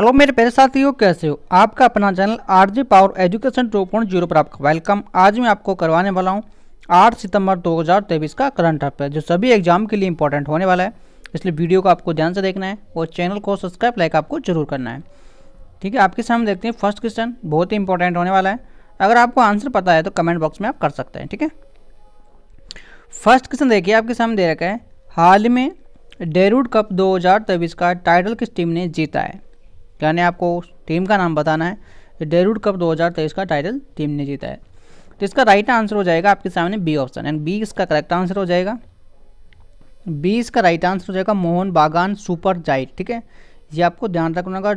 hello मेरे प्यारे साथियों कैसे हो आपका अपना channel G power education two point zero पर आपका वेलकम आज मैं आपको करवाने वाला हूँ आठ सितंबर 2023 का करंट अफेयर जो सभी एग्जाम के लिए इंपॉर्टेंट होने वाला है इसलिए वीडियो को आपको ध्यान से देखना है और चैनल को सब्सक्राइब लाइक आपको जरूर करना है ठीक है आपके सामने देखते हैं फर्स्ट क्वेश्चन बहुत ही इंपॉर्टेंट होने वाला है अगर आपको आंसर पता है तो कमेंट बॉक्स में आप कर सकते हैं ठीक है फर्स्ट क्वेश्चन देखिए आपके सामने दे रखा है हाल में डेरूड कप दो का टाइटल किस टीम ने जीता है यानी आपको टीम का नाम बताना है डेरूड कप 2023 का टाइटल टीम ने जीता है तो इसका राइट आंसर हो जाएगा आपके सामने बी ऑप्शन एंड बी इसका करेक्ट आंसर हो जाएगा बी इसका राइट आंसर हो जाएगा मोहन बागान सुपर जाइट ठीक है ये आपको ध्यान रखना होगा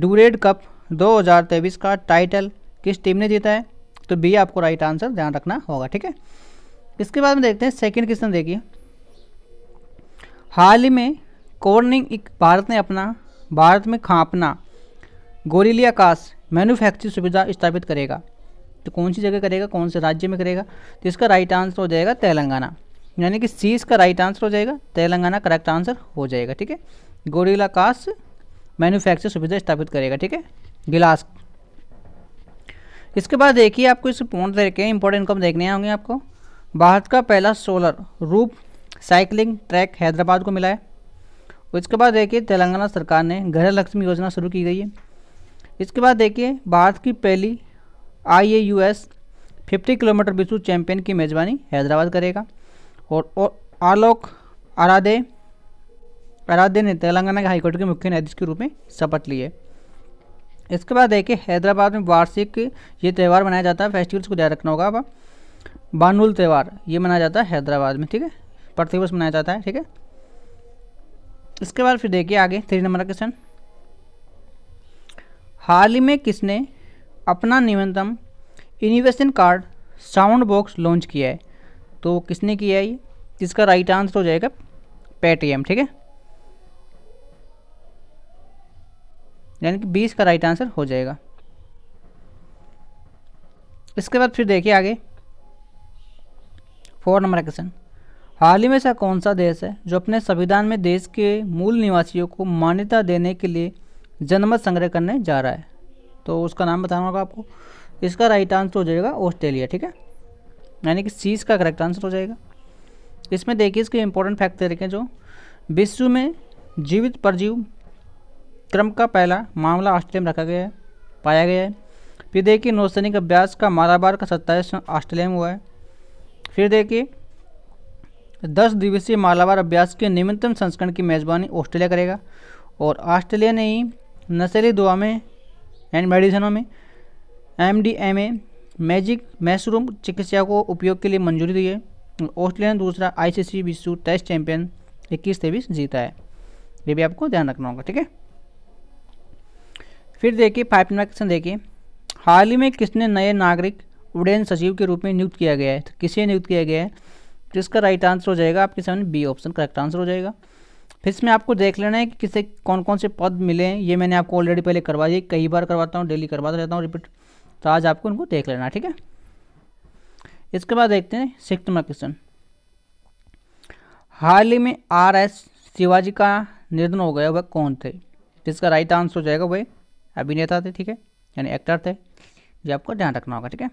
डूरेड कप 2023 का टाइटल किस टीम ने जीता है तो बी आपको राइट आंसर ध्यान रखना होगा ठीक है इसके बाद में देखते हैं सेकेंड क्वेश्चन देखिए हाल ही में एक भारत ने अपना भारत में खापना गोरिलिया कास मैन्युफैक्चरिंग सुविधा स्थापित करेगा तो कौन सी जगह करेगा कौन से राज्य में करेगा तो इसका राइट आंसर हो जाएगा तेलंगाना यानी कि सी इसका राइट आंसर हो जाएगा तेलंगाना करेक्ट आंसर हो जाएगा ठीक है गोरिला कास मैन्युफैक्चर सुविधा स्थापित करेगा ठीक है गिलास इसके बाद देखिए आपको इस पॉइंट देखे इंपॉर्टेंट इनकम देखने होंगे आपको भारत का पहला सोलर रूप साइकिलिंग ट्रैक हैदराबाद को मिला है उसके बाद देखिए तेलंगाना सरकार ने गृह लक्ष्मी योजना शुरू की गई है इसके बाद देखिए भारत की पहली I A U S fifty kilometre विश्व चैंपियन की मेज़बानी हैदराबाद करेगा और, और आलोक आराधे आराधे ने तेलंगाना के हाईकोर्ट के मुख्य न्यायाधीश के रूप में शपथ ली है इसके बाद देखिए हैदराबाद में वार्षिक ये त्यौहार मनाया जाता है फेस्टिवल्स को ध्यान रखना होगा अब बानुल त्यौहार ये मनाया जाता है हैदराबाद में ठीक है प्रतिवर्ष मनाया जाता है ठीक है इसके बाद फिर देखिए आगे थ्री नंबर का क्वेश्चन हाल ही में किसने अपना न्यूनतम innovation card sound box launch किया है तो किसने किया है ये इसका राइट आंसर हो जाएगा पेटीएम ठीक है यानी कि बीस का राइट आंसर हो जाएगा इसके बाद फिर देखिए आगे फोर नंबर क्वेश्चन हाल ही में ऐसा कौन सा देश है जो अपने संविधान में देश के मूल निवासियों को मान्यता देने के लिए जनमत संग्रह करने जा रहा है तो उसका नाम बताना होगा आपको इसका राइट आंसर हो जाएगा ऑस्ट्रेलिया ठीक है यानी कि सीस का करेक्ट आंसर हो जाएगा इसमें देखिए इसके इम्पोर्टेंट फैक्ट तरीके जो विश्व में जीवित परजीव क्रम का पहला मामला ऑस्ट्रेलिया में रखा गया है पाया गया है फिर देखिए नौसैनिक अभ्यास का माराबार का सत्ताईस ऑस्ट्रेलिया में हुआ है फिर देखिए दस दिवसीय मालावार अभ्यास के निम्नतम संस्करण की मेज़बानी ऑस्ट्रेलिया करेगा और ऑस्ट्रेलिया ने ही नशेली दुआ में एंड मेडिसिनों में M D M A magic mushroom चिकित्सा को उपयोग के लिए मंजूरी दी है ऑस्ट्रेलिया ने दूसरा आईसीसी विश्व टेस्ट चैंपियन इक्कीस तेईस जीता है ये भी आपको ध्यान रखना होगा ठीक है फिर देखिए फाइव नंबर क्वेश्चन देखिए हाल ही में किसने नए नागरिक उड्डयन सचिव के रूप में नियुक्त किया गया है तो किसे नियुक्त किया गया है तो इसका राइट आंसर हो जाएगा आपके सामने बी ऑप्शन करेक्ट आंसर हो जाएगा फिर इसमें आपको देख लेना है कि किसे कौन कौन से पद मिले हैं ये मैंने आपको ऑलरेडी पहले करवा दिए कई बार करवाता हूँ डेली करवाता रहता हूँ रिपीट तो आज आपको उनको देख लेना ठीक है इसके बाद देखते हैं सिक्स नंबर क्वेश्चन हाल ही में आर एस शिवाजी का निधन हो गया वह कौन थे जिसका राइट आंसर हो जाएगा वह अभिनेता थे ठीक है यानी एक्टर थे ये आपको ध्यान रखना होगा ठीक है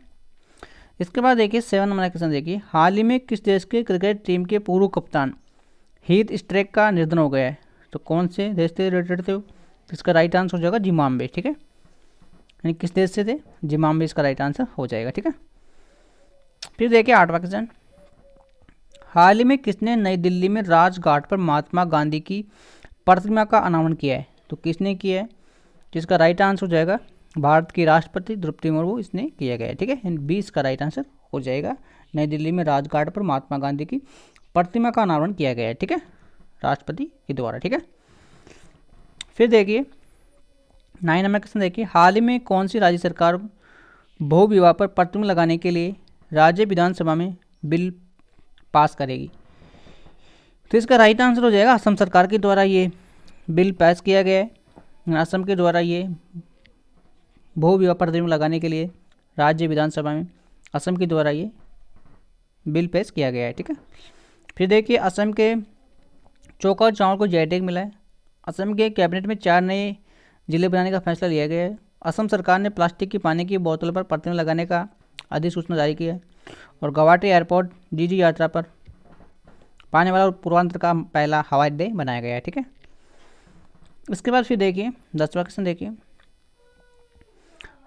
इसके बाद देखिए सेवन नंबर क्वेश्चन देखिए हाल ही में किस देश के क्रिकेट टीम के पूर्व कप्तान हीथ स्ट्रेक का निधन हो गया है तो कौन से देश से रिलेटेड थे तो इसका राइट आंसर हो जाएगा जिम्बाब्वे ठीक है यानी किस देश से थे जिम्बाब्वे इसका राइट आंसर हो जाएगा ठीक है फिर देखिए आठवां क्वेश्चन हाल ही में किसने नई दिल्ली में राजघाट पर महात्मा गांधी की प्रतिमा का अनावरण किया है तो किसने किया है जिसका राइट आंसर हो जाएगा भारत की राष्ट्रपति द्रौपदी मुर्मू इसने किया गया है ठीक है बी इसका राइट आंसर हो जाएगा नई दिल्ली में राजघाट पर महात्मा गांधी की प्रतिमा का अनावरण किया गया है ठीक है राष्ट्रपति के द्वारा ठीक है फिर देखिए नाइन नंबर क्वेश्चन देखिए हाल ही में कौन सी राज्य सरकार बहुविवाह पर प्रतिबंध लगाने के लिए राज्य विधानसभा में बिल पास करेगी तो इसका राइट आंसर हो जाएगा असम सरकार के द्वारा ये बिल पास किया गया है असम के द्वारा ये भू विवाह अधिनियम लगाने के लिए राज्य विधानसभा में असम के द्वारा ये बिल पेश किया गया है ठीक है फिर देखिए असम के चौका चावल को जैटेक मिला है असम के कैबिनेट में चार नए जिले बनाने का फैसला लिया गया है असम सरकार ने प्लास्टिक की पानी की बोतल पर प्रतिबंध लगाने का अधिसूचना जारी किया है और गवाहाटी एयरपोर्ट डीजी यात्रा पर पाने वाला और पूर्वांतर का पहला हवाई अड्डे बनाया गया है ठीक है इसके बाद फिर देखिए दसवा क्वेश्चन देखिए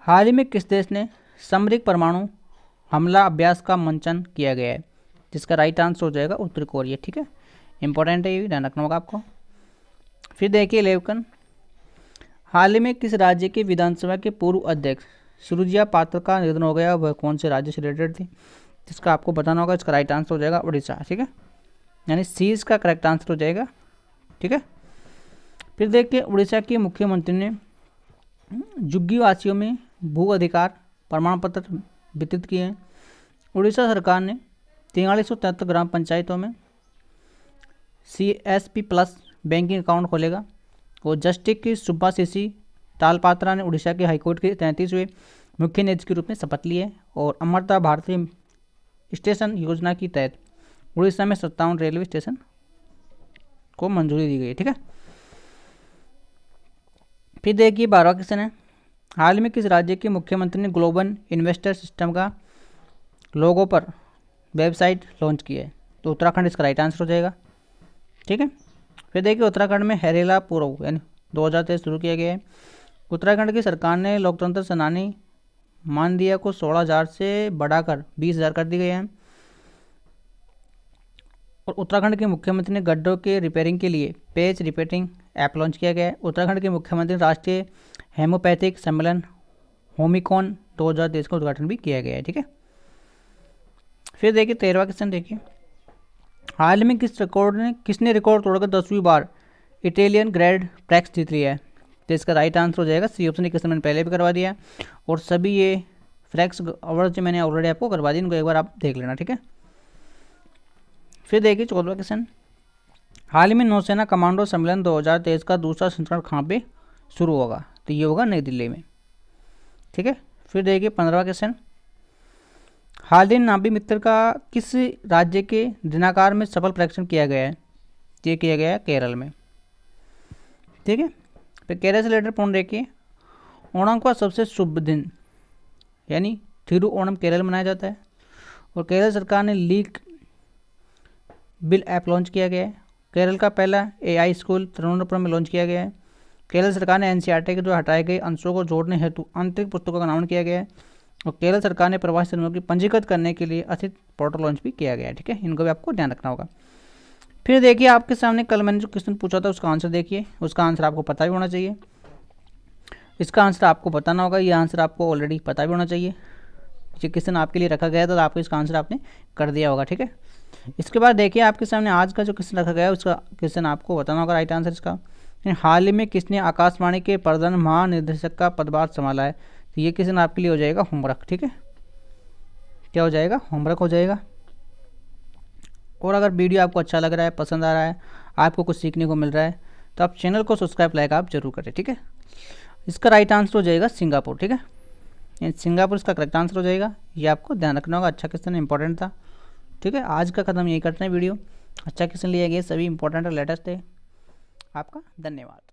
हाल ही में किस देश ने समरिक परमाणु हमला अभ्यास का मंचन किया गया है जिसका राइट आंसर हो जाएगा उत्तर कोरिया ठीक है इंपॉर्टेंट है ये भी ध्यान रखना होगा आपको फिर देखिए लेवकन हाल ही में किस राज्य के विधानसभा के पूर्व अध्यक्ष सुरुजिया पात्र का निधन हो गया वह कौन से राज्य से रिलेटेड थी जिसका आपको बताना होगा इसका राइट आंसर हो जाएगा उड़ीसा ठीक है यानी सी इसका करेक्ट आंसर हो जाएगा ठीक है फिर देखिए उड़ीसा के मुख्यमंत्री ने हम्म, जुग्गी वासियों में भू अधिकार प्रमाण पत्र वितरित किए हैं उड़ीसा सरकार ने तिरालीस सौ तिहत्तर ग्राम पंचायतों में C S P plus banking account खोलेगा और जस्टिस की सुब्बा शिशि तालपात्रा ने उड़ीसा के हाईकोर्ट के तैंतीसवें मुख्य न्यायाधीश के रूप में शपथ ली है और अमरता भारतीय स्टेशन योजना के तहत उड़ीसा में सत्तावन रेलवे स्टेशन को मंजूरी दी गई ठीक है फिर देखिए बारहवा क्वेश्चन है हाल में किस राज्य के मुख्यमंत्री ने ग्लोबल इन्वेस्टर सिस्टम का लोगों पर वेबसाइट लॉन्च की है तो उत्तराखंड इसका राइट आंसर हो जाएगा ठीक है फिर देखिए उत्तराखंड में हरेला पूर्व यानी दो हज़ार शुरू किया गया है उत्तराखंड की सरकार ने लोकतंत्र सेनानी मानदिया को सोलह हज़ार से बढ़ाकर बीस हज़ार कर दी गई है और उत्तराखंड के मुख्यमंत्री ने गड्ढों के रिपेयरिंग के लिए पेच रिपेयरिंग ऐप लॉन्च किया गया है उत्तराखंड के मुख्यमंत्री राष्ट्रीय हेमोपैथिक सम्मेलन होमिकॉन दो हजार तेईस का उद्घाटन भी किया गया है ठीक है फिर देखिए तेरहवा क्वेश्चन देखिए हाल में किस रिकॉर्ड ने किसने रिकॉर्ड तोड़कर दसवीं बार इटालियन ग्रैंड प्रैक्स जीत लिया है तो इसका राइट आंसर हो जाएगा सी ऑप्शन क्वेश्चन मैंने पहले भी करवा दिया और सभी ये फ्रैक्स अवर्ड जो मैंने ऑलरेडी आपको करवा दी इनको एक बार आप देख लेना ठीक है फिर देखिए चौदवा क्वेश्चन हाल ही में नौसेना कमांडो सम्मेलन 2023 का दूसरा संस्करण कहाँ पे शुरू होगा तो ये होगा नई दिल्ली में ठीक है फिर देखिए पंद्रह क्वेश्चन हाल दिन नाबी मित्र का किस राज्य के दिनाकार में सफल परीक्षण किया गया है ये किया गया है केरल में ठीक है फिर केरल से लेटर पॉइंट देखिए ओणम का सबसे शुभ दिन यानी थिरु ओणम केरल मनाया जाता है और केरल सरकार ने लीक बिल ऐप लॉन्च किया गया है केरल का पहला एआई स्कूल तिरुवनंतपुरम में लॉन्च किया गया है केरल सरकार ने एन e के जो हटाए गए अंशों को जोड़ने हेतु आंतरिक पुस्तकों का नामन किया गया है और केरल सरकार ने प्रवासी श्रमिकों की पंजीकृत करने के लिए अतिथ पोर्टल लॉन्च भी किया गया है ठीक है इनको भी आपको ध्यान रखना होगा फिर देखिए आपके सामने कल मैंने जो क्वेश्चन पूछा था उसका आंसर देखिए उसका आंसर आपको पता भी होना चाहिए इसका आंसर आपको बताना होगा ये आंसर आपको ऑलरेडी पता भी होना चाहिए ये क्वेश्चन आपके लिए रखा गया था तो आपको इसका आंसर आपने कर दिया होगा ठीक है इसके बाद देखिए आपके सामने आज का जो क्वेश्चन रखा गया है उसका क्वेश्चन आपको बताना होगा राइट आंसर इसका हाल ही में किसने आकाशवाणी के प्रधान महानिदेशक का पदभार संभाला है तो ये क्वेश्चन आपके लिए हो जाएगा होमवर्क ठीक है क्या हो जाएगा होमवर्क हो जाएगा और अगर वीडियो आपको अच्छा लग रहा है पसंद आ रहा है आपको कुछ सीखने को मिल रहा है तो आप चैनल को सब्सक्राइब लाइक आप जरूर करें ठीक है इसका राइट आंसर हो जाएगा सिंगापुर ठीक है सिंगापुर इसका करेक्ट आंसर हो जाएगा ये आपको ध्यान रखना होगा अच्छा क्वेश्चन इंपॉर्टेंट था ठीक है आज का खत्म यही करते हैं वीडियो अच्छा क्वेश्चन लिया गया सभी इंपॉर्टेंट और लेटेस्ट है आपका धन्यवाद